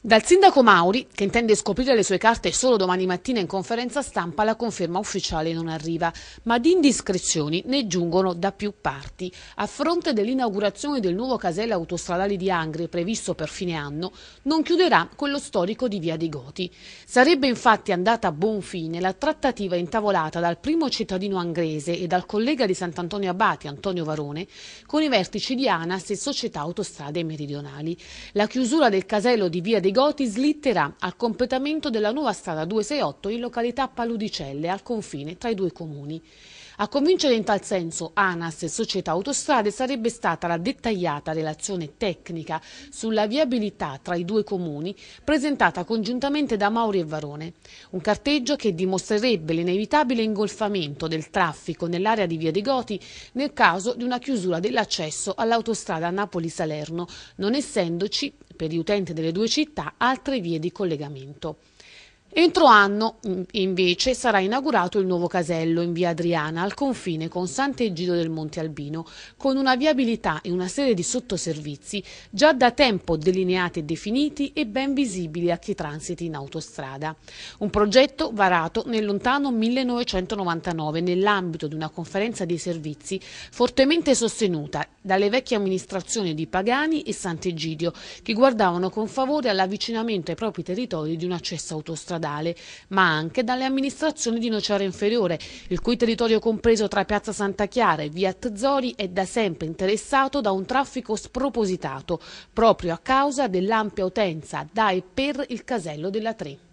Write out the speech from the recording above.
Dal sindaco Mauri, che intende scoprire le sue carte solo domani mattina in conferenza stampa, la conferma ufficiale non arriva, ma di indiscrezioni ne giungono da più parti. A fronte dell'inaugurazione del nuovo casello autostradale di Angri, previsto per fine anno, non chiuderà quello storico di Via dei Goti. Sarebbe infatti andata a buon fine la trattativa intavolata dal primo cittadino angrese e dal collega di Sant'Antonio Abati, Antonio Varone, con i vertici di ANAS e Società Autostrade Meridionali. La chiusura del casello di Via dei Goti slitterà al completamento della nuova strada 268 in località Paludicelle, al confine tra i due comuni. A convincere in tal senso ANAS e Società Autostrade sarebbe stata la dettagliata relazione tecnica sulla viabilità tra i due comuni presentata congiuntamente da Mauri e Varone. Un carteggio che dimostrerebbe l'inevitabile ingolfamento del traffico nell'area di Via dei Goti nel caso di una chiusura dell'accesso all'autostrada Napoli-Salerno, non essendoci per gli utenti delle due città altre vie di collegamento. Entro anno, mm, invece, sarà inaugurato il nuovo casello in via Adriana al confine con Sant'Egidio del Monte Albino, con una viabilità e una serie di sottoservizi già da tempo delineati e definiti e ben visibili a chi transiti in autostrada. Un progetto varato nel lontano 1999 nell'ambito di una conferenza dei servizi fortemente sostenuta dalle vecchie amministrazioni di Pagani e Sant'Egidio, che guardavano con favore all'avvicinamento ai propri territori di un accesso autostradale stradale, ma anche dalle amministrazioni di Nocera Inferiore, il cui territorio compreso tra Piazza Santa Chiara e Via Azzori è da sempre interessato da un traffico spropositato, proprio a causa dell'ampia utenza da e per il casello della Tre.